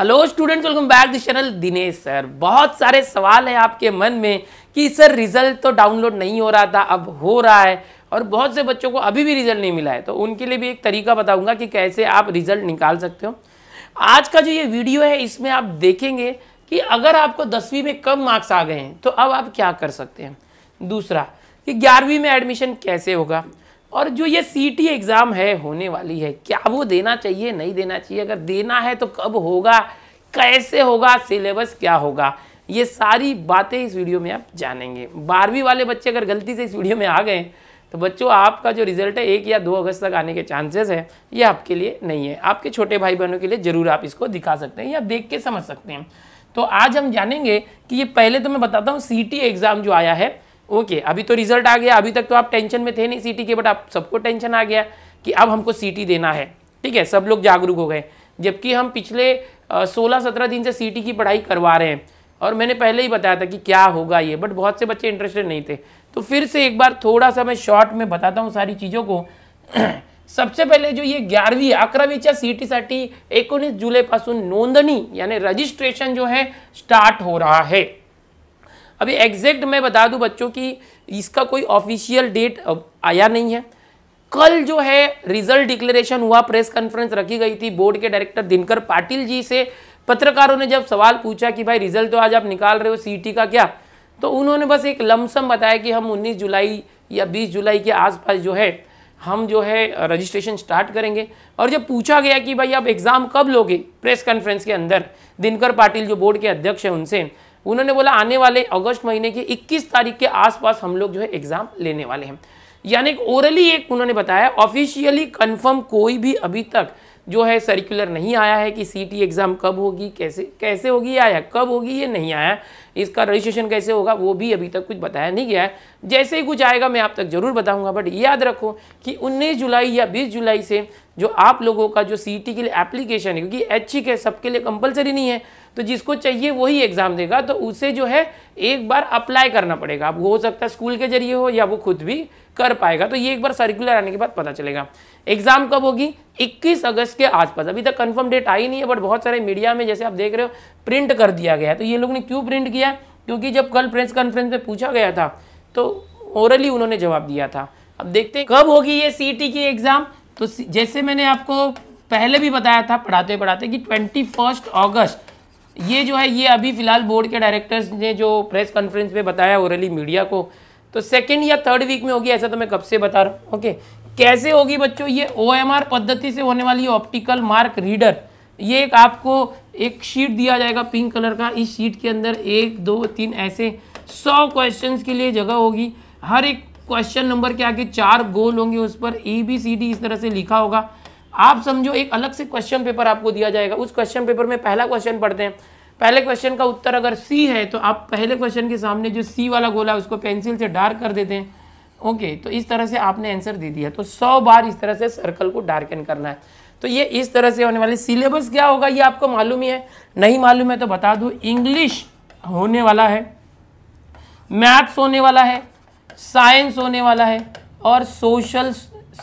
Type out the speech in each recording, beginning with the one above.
hello students welcome back this channel Dinesh sir बहुत सारे सवाल हैं आपके मन में कि सर रिजल्ट तो डाउनलोड नहीं हो रहा था अब हो रहा है और बहुत से बच्चों को अभी भी रिजल्ट नहीं मिला है तो उनके लिए भी एक तरीका बताऊंगा कि कैसे आप रिजल्ट निकाल सकते हो आज का जो ये वीडियो है इसमें आप देखेंगे कि अगर आपको दसवीं में कम मार्क्स आ गए हैं तो अब आप क्या कर सकते हैं दूसरा कि ग्यारहवीं में एडमिशन कैसे होगा और जो ये सी एग्ज़ाम है होने वाली है क्या वो देना चाहिए नहीं देना चाहिए अगर देना है तो कब होगा कैसे होगा सिलेबस क्या होगा ये सारी बातें इस वीडियो में आप जानेंगे बारहवीं वाले बच्चे अगर गलती से इस वीडियो में आ गए तो बच्चों आपका जो रिजल्ट है एक या दो अगस्त तक आने के चांसेस हैं ये आपके लिए नहीं है आपके छोटे भाई बहनों के लिए ज़रूर आप इसको दिखा सकते हैं या देख के समझ सकते हैं तो आज हम जानेंगे कि ये पहले तो मैं बताता हूँ सी एग्ज़ाम जो आया है ओके okay, अभी तो रिजल्ट आ गया अभी तक तो आप टेंशन में थे नहीं सीटी के बट आप सबको टेंशन आ गया कि अब हमको सीटी देना है ठीक है सब लोग जागरूक हो गए जबकि हम पिछले सोलह सत्रह दिन से सीटी की पढ़ाई करवा रहे हैं और मैंने पहले ही बताया था कि क्या होगा ये बट बहुत से बच्चे इंटरेस्टेड नहीं थे तो फिर से एक बार थोड़ा सा मैं शॉर्ट में बताता हूँ सारी चीज़ों को सबसे पहले जो ये ग्यारहवीं ग्यारहवी या सी टीसाठी जुलाई पास नोंदनी यानी रजिस्ट्रेशन जो है स्टार्ट हो रहा है अभी एग्जैक्ट मैं बता दूं बच्चों की इसका कोई ऑफिशियल डेट आया नहीं है कल जो है रिजल्ट डिक्लेरेशन हुआ प्रेस कॉन्फ्रेंस रखी गई थी बोर्ड के डायरेक्टर दिनकर पाटिल जी से पत्रकारों ने जब सवाल पूछा कि भाई रिजल्ट तो आज आप निकाल रहे हो सी का क्या तो उन्होंने बस एक लमसम बताया कि हम उन्नीस जुलाई या बीस जुलाई के आसपास जो है हम जो है रजिस्ट्रेशन स्टार्ट करेंगे और जब पूछा गया कि भाई आप एग्ज़ाम कब लोगे प्रेस कॉन्फ्रेंस के अंदर दिनकर पाटिल जो बोर्ड के अध्यक्ष हैं उनसे उन्होंने बोला आने वाले अगस्त महीने की 21 तारीख के आसपास हम लोग जो है एग्ज़ाम लेने वाले हैं यानी ओरली एक उन्होंने बताया ऑफिशियली कंफर्म कोई भी अभी तक जो है सर्कुलर नहीं आया है कि सीटी एग्ज़ाम कब होगी कैसे कैसे होगी आया कब होगी ये नहीं आया इसका रजिस्ट्रेशन कैसे होगा वो भी अभी तक कुछ बताया नहीं गया है जैसे ही कुछ आएगा मैं आप तक ज़रूर बताऊंगा बट याद रखो कि 19 जुलाई या 20 जुलाई से जो आप लोगों का जो सीटी के लिए एप्लीकेशन है क्योंकि एच है e सबके लिए कंपलसरी नहीं है तो जिसको चाहिए वही एग्ज़ाम देगा तो उसे जो है एक बार अप्लाई करना पड़ेगा अब हो सकता है स्कूल के जरिए हो या वो खुद भी कर पाएगा तो ये एक बार सर्कुलर आने के बाद पता चलेगा एग्ज़ाम कब होगी 21 अगस्त के आसपास अभी तक कंफर्म डेट आई नहीं है बट बहुत सारे मीडिया में जैसे आप देख रहे हो प्रिंट कर दिया गया है तो ये लोग ने क्यों प्रिंट किया क्योंकि जब कल प्रेस कॉन्फ्रेंस में पूछा गया था तो ओरली उन्होंने जवाब दिया था अब देखते हैं कब होगी ये तो सी की एग्ज़ाम तो जैसे मैंने आपको पहले भी बताया था पढ़ाते पढ़ाते कि ट्वेंटी अगस्त ये जो है ये अभी फिलहाल बोर्ड के डायरेक्टर्स ने जो प्रेस कॉन्फ्रेंस में बताया ओरली मीडिया को तो सेकेंड या थर्ड वीक में होगी ऐसा तो मैं कब से बता रहा हूँ ओके कैसे होगी बच्चों ये ओ पद्धति से होने वाली ऑप्टिकल मार्क रीडर ये एक आपको एक शीट दिया जाएगा पिंक कलर का इस शीट के अंदर एक दो तीन ऐसे सौ क्वेश्चंस के लिए जगह होगी हर एक क्वेश्चन नंबर के आगे चार गोल होंगे उस पर ए बी सी डी इस तरह से लिखा होगा आप समझो एक अलग से क्वेश्चन पेपर आपको दिया जाएगा उस क्वेश्चन पेपर में पहला क्वेश्चन पढ़ते हैं पहले क्वेश्चन का उत्तर अगर सी है तो आप पहले क्वेश्चन के सामने जो सी वाला गोला है उसको पेंसिल से डार्क कर देते हैं ओके तो इस तरह से आपने आंसर दे दिया तो सौ बार इस तरह से सर्कल को डार्कन करना है तो ये इस तरह से होने वाले सिलेबस क्या होगा ये आपको मालूम ही है नहीं मालूम है तो बता दू इंग्लिश होने वाला है मैथ्स होने वाला है साइंस होने वाला है और सोशल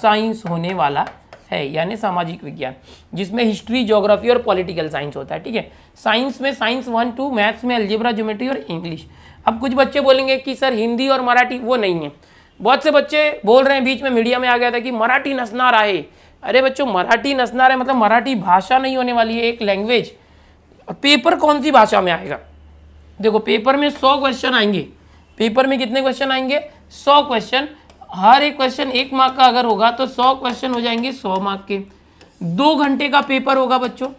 साइंस होने वाला है यानी सामाजिक विज्ञान जिसमें हिस्ट्री ज्योग्राफी और पॉलिटिकल साइंस होता है ठीक है साइंस में साइंस वन टू मैथ्स में अल्जेब्रा ज्योमेट्री और इंग्लिश अब कुछ बच्चे बोलेंगे कि सर हिंदी और मराठी वो नहीं है बहुत से बच्चे बोल रहे हैं बीच में मीडिया में आ गया था कि मराठी नसना रहा है अरे बच्चों मराठी नसनार है मतलब मराठी भाषा नहीं होने वाली है एक लैंग्वेज पेपर कौन सी भाषा में आएगा देखो पेपर में सौ क्वेश्चन आएंगे पेपर में कितने क्वेश्चन आएंगे सौ क्वेश्चन हर एक क्वेश्चन एक मार्क का अगर होगा तो सौ क्वेश्चन हो जाएंगे सौ मार्क के दो घंटे का पेपर होगा बच्चों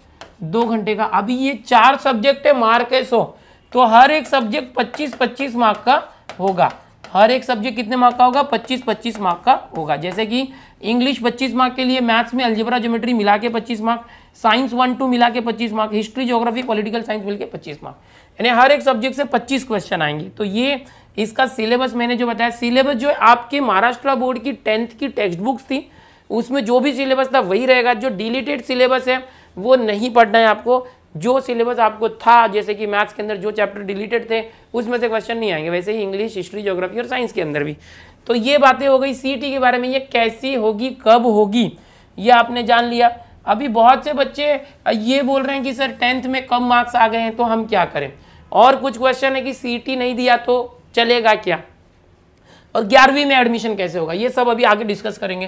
दो घंटे का अभी ये चार सब्जेक्ट है मार्क है सौ तो हर एक सब्जेक्ट पच्चीस पच्चीस मार्क का होगा हर एक सब्जेक्ट कितने मार्क का होगा पच्चीस पच्चीस मार्क का होगा जैसे कि इंग्लिश पच्चीस मार्क के लिए मैथ्स में अल्जेब्रा ज्योमेट्री मिला के पच्चीस मार्क साइंस वन टू मिला के पच्चीस mark history geography political science मिलकर पच्चीस मार्क यानी हर एक सब्जेक्ट से 25 क्वेश्चन आएंगे तो ये इसका सिलेबस मैंने जो बताया सिलेबस जो आपके महाराष्ट्र बोर्ड की टेंथ की टेक्स्ट बुक्स थी उसमें जो भी सिलेबस था वही रहेगा जो डिलीटेड सिलेबस है वो नहीं पढ़ना है आपको जो सिलेबस आपको था जैसे कि मैथ्स के अंदर जो चैप्टर डिलीटेड थे उसमें से क्वेश्चन नहीं आएंगे वैसे ही इंग्लिश हिस्ट्री ज्योग्राफी और साइंस के अंदर भी तो ये बातें हो गई सी के बारे में ये कैसी होगी कब होगी ये आपने जान लिया अभी बहुत से बच्चे ये बोल रहे हैं कि सर टेंथ में कम मार्क्स आ गए हैं तो हम क्या करें और कुछ क्वेश्चन है कि सीटी नहीं दिया तो चलेगा क्या और ग्यारहवीं में एडमिशन कैसे होगा ये सब अभी आगे डिस्कस करेंगे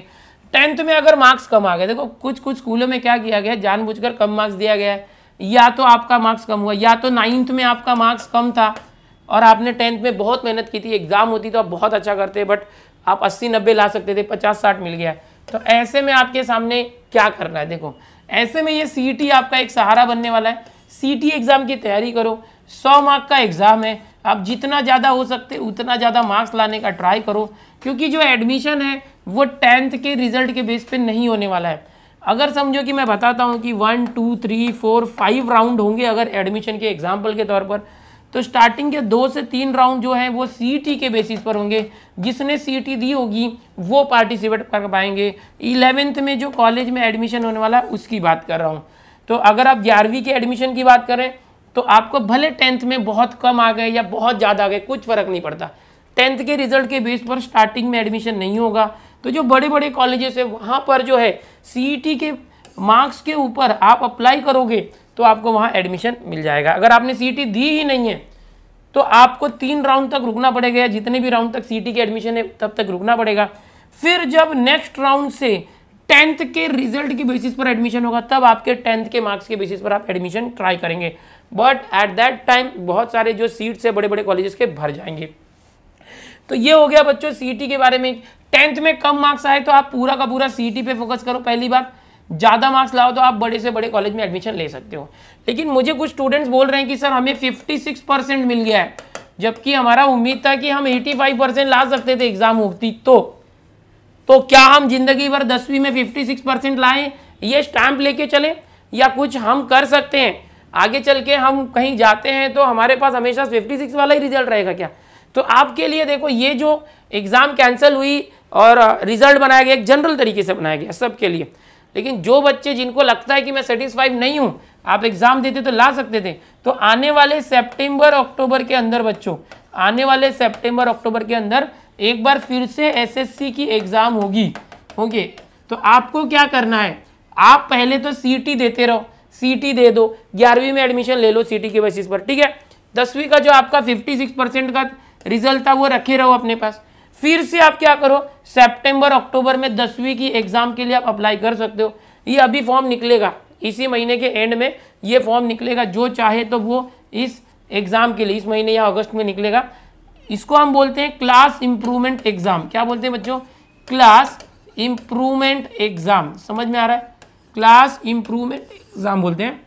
टेंथ में अगर मार्क्स कम आ गए देखो कुछ कुछ स्कूलों में क्या किया गया जानबूझकर कम मार्क्स दिया गया है या तो आपका मार्क्स कम हुआ या तो नाइन्थ में आपका मार्क्स कम था और आपने टेंथ में बहुत मेहनत की थी एग्ज़ाम होती तो आप बहुत अच्छा करते बट आप अस्सी नब्बे ला सकते थे पचास साठ मिल गया तो ऐसे में आपके सामने क्या करना है देखो ऐसे में ये सी आपका एक सहारा बनने वाला है सी एग्ज़ाम की तैयारी करो सौ मार्क का एग्ज़ाम है आप जितना ज़्यादा हो सकते उतना ज़्यादा मार्क्स लाने का ट्राई करो क्योंकि जो एडमिशन है वो टेंथ के रिजल्ट के बेस पे नहीं होने वाला है अगर समझो कि मैं बताता हूँ कि one two three four five round होंगे अगर एडमिशन के एग्जाम्पल के तौर पर तो स्टार्टिंग के दो से तीन राउंड जो हैं वो सी e के बेसिस पर होंगे जिसने सी e दी होगी वो पार्टिसिपेट कर पाएंगे इलेवेंथ में जो कॉलेज में एडमिशन होने वाला है उसकी बात कर रहा हूँ तो अगर आप ग्यारहवीं के एडमिशन की बात करें तो आपको भले टेंथ में बहुत कम आ गए या बहुत ज़्यादा आ गए कुछ फ़र्क नहीं पड़ता टेंथ के रिजल्ट के बेस पर स्टार्टिंग में एडमिशन नहीं होगा तो जो बड़े बड़े कॉलेजेस है वहाँ पर जो है सी e के मार्क्स के ऊपर आप अप्लाई करोगे तो आपको वहाँ एडमिशन मिल जाएगा अगर आपने सी e दी ही नहीं है तो आपको तीन राउंड तक रुकना पड़ेगा जितने भी राउंड तक सी e के एडमिशन है तब तक रुकना पड़ेगा फिर जब नेक्स्ट राउंड से टेंथ के रिजल्ट के बेसिस पर एडमिशन होगा तब आपके टेंथ के मार्क्स के बेसिस पर आप एडमिशन ट्राई करेंगे बट एट दैट टाइम बहुत सारे जो सीट्स है बड़े बड़े कॉलेजेस के भर जाएंगे तो ये हो गया बच्चों सीटी e के बारे में टेंथ में कम मार्क्स आए तो आप पूरा का पूरा सीटी e पे फोकस करो पहली बात ज़्यादा मार्क्स लाओ तो आप बड़े से बड़े कॉलेज में एडमिशन ले सकते हो लेकिन मुझे कुछ स्टूडेंट्स बोल रहे हैं कि सर हमें फिफ्टी परसेंट मिल गया है जबकि हमारा उम्मीद था कि हम एटी परसेंट ला सकते थे एग्ज़ाम होती तो तो क्या हम जिंदगी भर दसवीं में 56 परसेंट लाए ये स्टैम्प लेके चलें या कुछ हम कर सकते हैं आगे चल के हम कहीं जाते हैं तो हमारे पास हमेशा 56 वाला ही रिजल्ट रहेगा क्या तो आपके लिए देखो ये जो एग्ज़ाम कैंसिल हुई और रिजल्ट बनाया गया एक जनरल तरीके से बनाया गया सबके लिए लेकिन जो बच्चे जिनको लगता है कि मैं सेटिस्फाइड नहीं हूँ आप एग्ज़ाम देते तो ला सकते थे तो आने वाले सेप्टेम्बर अक्टूबर के अंदर बच्चों आने वाले सेप्टेम्बर अक्टूबर के अंदर एक बार फिर से एसएससी की एग्ज़ाम होगी ओके तो आपको क्या करना है आप पहले तो सीटी देते रहो सीटी दे दो ग्यारहवीं में एडमिशन ले लो सीटी के बेसिस पर ठीक है दसवीं का जो आपका 56 परसेंट का रिजल्ट था वो रखे रहो अपने पास फिर से आप क्या करो सितंबर अक्टूबर में दसवीं की एग्ज़ाम के लिए आप अप्लाई कर सकते हो ये अभी फॉर्म निकलेगा इसी महीने के एंड में ये फॉर्म निकलेगा जो चाहे तो वो इस एग्ज़ाम के लिए इस महीने या अगस्त में निकलेगा इसको हम बोलते हैं क्लास इंप्रूवमेंट एग्जाम क्या बोलते हैं बच्चों क्लास इंप्रूवमेंट एग्जाम समझ में आ रहा है क्लास इंप्रूवमेंट एग्जाम बोलते हैं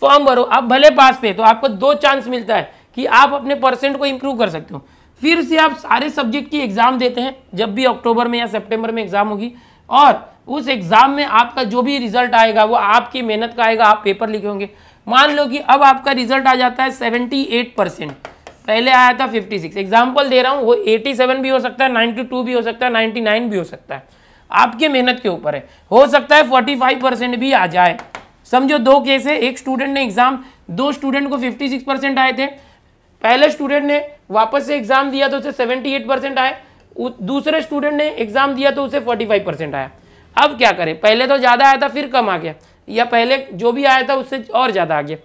फॉर्म भरो आप भले पास थे तो आपको दो चांस मिलता है कि आप अपने परसेंट को इंप्रूव कर सकते हो फिर से आप सारे सब्जेक्ट की एग्ज़ाम देते हैं जब भी अक्टूबर में या सेप्टेम्बर में एग्ज़ाम होगी और उस एग्ज़ाम में आपका जो भी रिजल्ट आएगा वो आपकी मेहनत का आएगा आप पेपर लिखे होंगे मान लो कि अब आपका रिजल्ट आ जाता है सेवेंटी एट परसेंट पहले आया था 56 एग्जाम्पल दे रहा हूँ वो 87 भी हो सकता है 92 भी हो सकता है 99 भी हो सकता है आपके मेहनत के ऊपर है हो सकता है 45 परसेंट भी आ जाए समझो दो केस है एक स्टूडेंट ने एग्जाम दो स्टूडेंट को 56 परसेंट आए थे पहले स्टूडेंट ने वापस से एग्जाम दिया तो उसे 78 परसेंट आए दूसरे स्टूडेंट ने एग्जाम दिया तो उसे 45 परसेंट आया अब क्या करें पहले तो ज़्यादा आया था फिर कम आ गया या पहले जो भी आया था उससे और ज़्यादा आ गया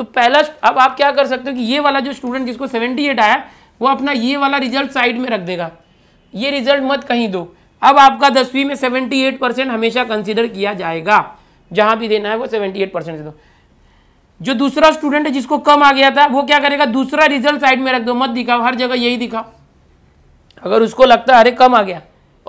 तो पहला अब आप क्या कर सकते हो कि ये वाला जो स्टूडेंट जिसको सेवेंटी एट आया वो अपना ये वाला रिजल्ट साइड में रख देगा ये रिजल्ट मत कहीं दो अब आपका दसवीं में सेवेंटी एट परसेंट हमेशा कंसिडर किया जाएगा जहां भी देना है वो सेवेंटी एट परसेंट दो जो दूसरा स्टूडेंट है जिसको कम आ गया था वो क्या करेगा दूसरा रिजल्ट साइड में रख दो मत दिखाओ हर जगह यही दिखाओ अगर उसको लगता है अरे कम आ गया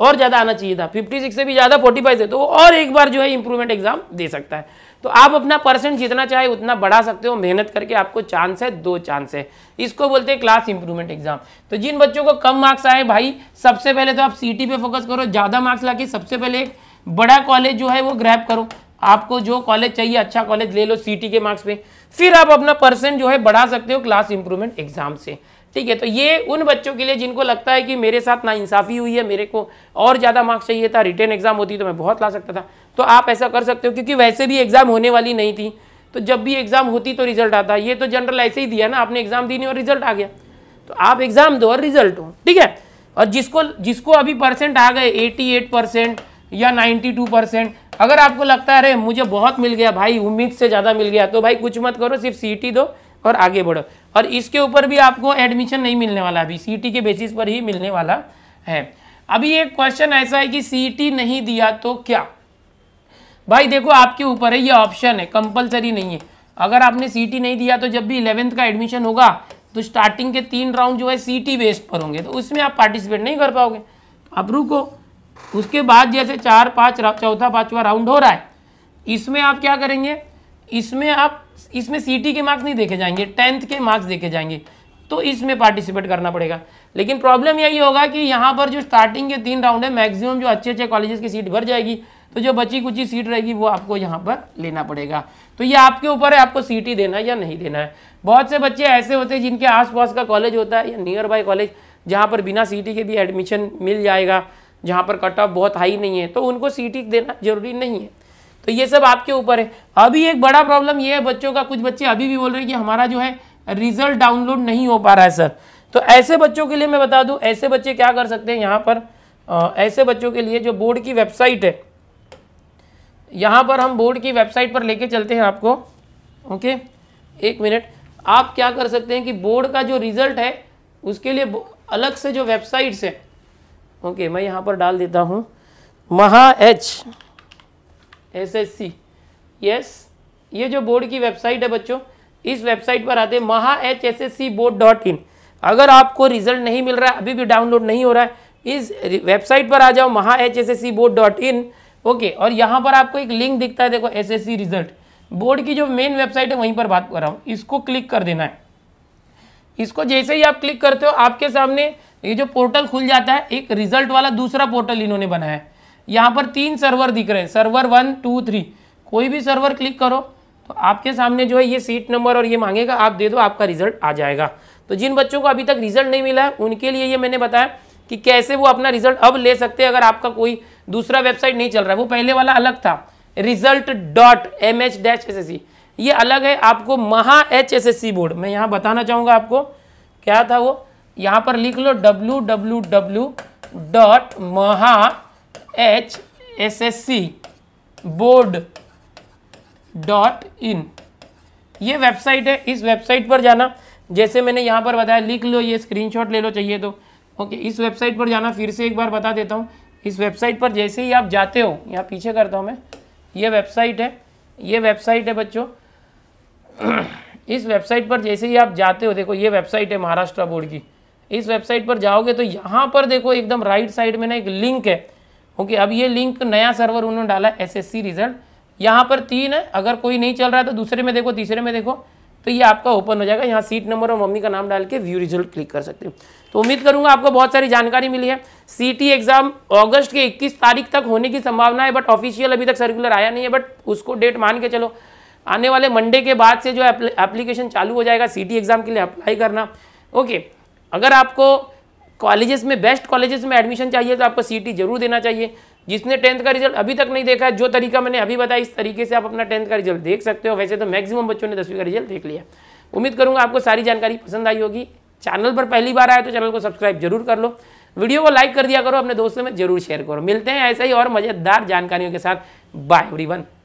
और ज़्यादा आना चाहिए था फिफ्टी सिक्स से भी ज़्यादा फोर्टी फाइव से तो वो और एक बार जो है इंप्रूवमेंट एग्जाम दे सकता है तो आप अपना परसेंट जितना चाहे उतना बढ़ा सकते हो मेहनत करके आपको चांस है दो चांस है इसको बोलते हैं क्लास इंप्रूवमेंट एग्जाम तो जिन बच्चों को कम मार्क्स आए भाई सबसे पहले तो आप सीटी पे फोकस करो ज़्यादा मार्क्स ला सबसे पहले एक बड़ा कॉलेज जो है वो ग्रैप करो आपको जो कॉलेज चाहिए अच्छा कॉलेज ले लो सीटी के मार्क्स पे फिर आप अपना परसेंट जो है बढ़ा सकते हो क्लास इंप्रूवमेंट एग्जाम से ठीक है तो ये उन बच्चों के लिए जिनको लगता है कि मेरे साथ ना इंसाफ़ी हुई है मेरे को और ज़्यादा मार्क्स चाहिए था रिटर्न एग्ज़ाम होती तो मैं बहुत ला सकता था तो आप ऐसा कर सकते हो क्योंकि वैसे भी एग्ज़ाम होने वाली नहीं थी तो जब भी एग्ज़ाम होती तो रिजल्ट आता ये तो जनरल ऐसे ही दिया ना आपने एग्ज़ाम दी नहीं और रिजल्ट आ गया तो आप एग्ज़ाम दो और रिजल्ट हो ठीक है और जिसको जिसको अभी परसेंट आ गए एटी एट परसेंट या नाइन्टी टू परसेंट अगर आपको लगता है अरे मुझे बहुत मिल गया भाई उम्मीद से ज़्यादा मिल गया तो भाई कुछ मत करो सिर्फ सी दो और आगे बढ़ो और इसके ऊपर भी आपको एडमिशन नहीं मिलने वाला अभी सी के बेसिस पर ही मिलने वाला है अभी एक क्वेश्चन ऐसा है कि सी नहीं दिया तो क्या भाई देखो आपके ऊपर है ये ऑप्शन है कंपलसरी नहीं है अगर आपने सी नहीं दिया तो जब भी इलेवेंथ का एडमिशन होगा तो स्टार्टिंग के तीन राउंड जो है सी बेस्ड पर होंगे तो उसमें आप पार्टिसिपेट नहीं कर पाओगे आप रुको उसके बाद जैसे चार पाँच चौथा पाँचवा राउंड हो रहा है इसमें आप क्या करेंगे इसमें आप इसमें सीटी के मार्क्स नहीं देखे जाएंगे टेंथ के मार्क्स देखे जाएंगे तो इसमें पार्टिसिपेट करना पड़ेगा लेकिन प्रॉब्लम यही होगा कि यहाँ पर जो स्टार्टिंग के तीन राउंड है मैक्सिमम जो अच्छे अच्छे कॉलेजेस की सीट भर जाएगी तो जो बची कुची सीट रहेगी वो आपको यहाँ पर लेना पड़ेगा तो ये आपके ऊपर है आपको सीटी देना है या नहीं देना है बहुत से बच्चे ऐसे होते हैं जिनके आसपास का कॉलेज होता है या नियर बाई कॉलेज जहाँ पर बिना सीटी के भी एडमिशन मिल जाएगा जहाँ पर कट ऑफ बहुत हाई नहीं है तो उनको सीटी देना जरूरी नहीं है तो ये सब आपके ऊपर है अभी एक बड़ा प्रॉब्लम ये है बच्चों का कुछ बच्चे अभी भी बोल रहे हैं कि हमारा जो है रिजल्ट डाउनलोड नहीं हो पा रहा है सर तो ऐसे बच्चों के लिए मैं बता दूं ऐसे बच्चे क्या कर सकते हैं यहाँ पर आ, ऐसे बच्चों के लिए जो बोर्ड की वेबसाइट है यहाँ पर हम बोर्ड की वेबसाइट पर लेके चलते हैं आपको ओके एक मिनट आप क्या कर सकते हैं कि बोर्ड का जो रिज़ल्ट है उसके लिए अलग से जो वेबसाइट्स है ओके मैं यहाँ पर डाल देता हूँ महा एच एसएससी यस ये जो बोर्ड की वेबसाइट है बच्चों इस वेबसाइट पर आते Maha H S S C board dot in अगर आपको रिजल्ट नहीं मिल रहा है अभी भी डाउनलोड नहीं हो रहा है इस वेबसाइट पर आ जाओ Maha H S S C board dot in okay और यहाँ पर आपको एक लिंक दिखता है देखो S S C result board की जो मेन वेबसाइट है वहीं पर बात कर रहा हूँ इसको क्लिक कर देना है इसको जैसे ही आप क्लिक करते हो आपके सामने ये जो पोर्टल खुल जाता है एक रिजल्ट वाला दूसरा पोर्टल इन्होंने बनाया है यहाँ पर तीन सर्वर दिख रहे हैं सर्वर वन टू थ्री कोई भी सर्वर क्लिक करो तो आपके सामने जो है ये सीट नंबर और ये मांगेगा आप दे दो आपका रिजल्ट आ जाएगा तो जिन बच्चों को अभी तक रिजल्ट नहीं मिला है उनके लिए ये मैंने बताया कि कैसे वो अपना रिजल्ट अब ले सकते हैं अगर आपका कोई दूसरा वेबसाइट नहीं चल रहा है वो पहले वाला अलग था result dot M H dash S S C ये अलग है आपको Maha H S S C board मैं यहाँ बताना चाहूँगा आपको क्या था वो यहाँ पर लिख लो W W W dot Maha H S S C board dot in ये वेबसाइट है इस वेबसाइट पर जाना जैसे मैंने यहाँ पर बताया लिख लो ये स्क्रीनशॉट ले लो चाहिए तो ओके इस वेबसाइट पर जाना फिर से एक बार बता देता हूँ इस वेबसाइट पर जैसे ही आप जाते हो यहाँ पीछे करता हूँ मैं ये वेबसाइट है ये वेबसाइट है बच्चों इस वेबसाइट पर जैसे ही आप जाते हो देखो ये वेबसाइट है महाराष्ट्र बोर्ड की इस वेबसाइट पर जाओगे तो यहाँ पर देखो एकदम राइट साइड में ना एक लिंक है ओके अब ये लिंक नया सर्वर उन्होंने डाला एसएससी रिजल्ट यहाँ पर तीन है अगर कोई नहीं चल रहा है तो दूसरे में देखो तीसरे में देखो तो ये आपका ओपन हो जाएगा यहाँ सीट नंबर और मम्मी का नाम डाल के व्यू रिजल्ट क्लिक कर सकते हो तो उम्मीद करूंगा आपको बहुत सारी जानकारी मिली है सीटी एग्जाम अगस्त के 21 तारीख तक होने की संभावना है बट ऑफिशियल अभी तक सर्कुलर आया नहीं है बट उसको डेट मान के चलो आने वाले मंडे के बाद से जो एप्लीकेशन चालू हो जाएगा सी एग्जाम के लिए अप्लाई करना ओके अगर आपको कॉलेजेस में बेस्ट कॉलेजेस में एडमिशन चाहिए तो आपको सीटी जरूर देना चाहिए जिसने टेंथ का रिजल्ट अभी तक नहीं देखा है जो तरीका मैंने अभी बताया इस तरीके से आप अपना टेंथ का रिजल्ट देख सकते हो वैसे तो मैक्सिमम बच्चों ने दसवीं का रिजल्ट देख लिया उम्मीद करूंगा आपको सारी जानकारी पसंद आई होगी चैनल पर पहली बार आए तो चैनल को सब्सक्राइब जरूर कर लो वीडियो को लाइक कर दिया करो अपने दोस्तों में जरूर शेयर करो मिलते हैं ऐसे ही और मज़ेदार जानकारियों के साथ बाय एवरी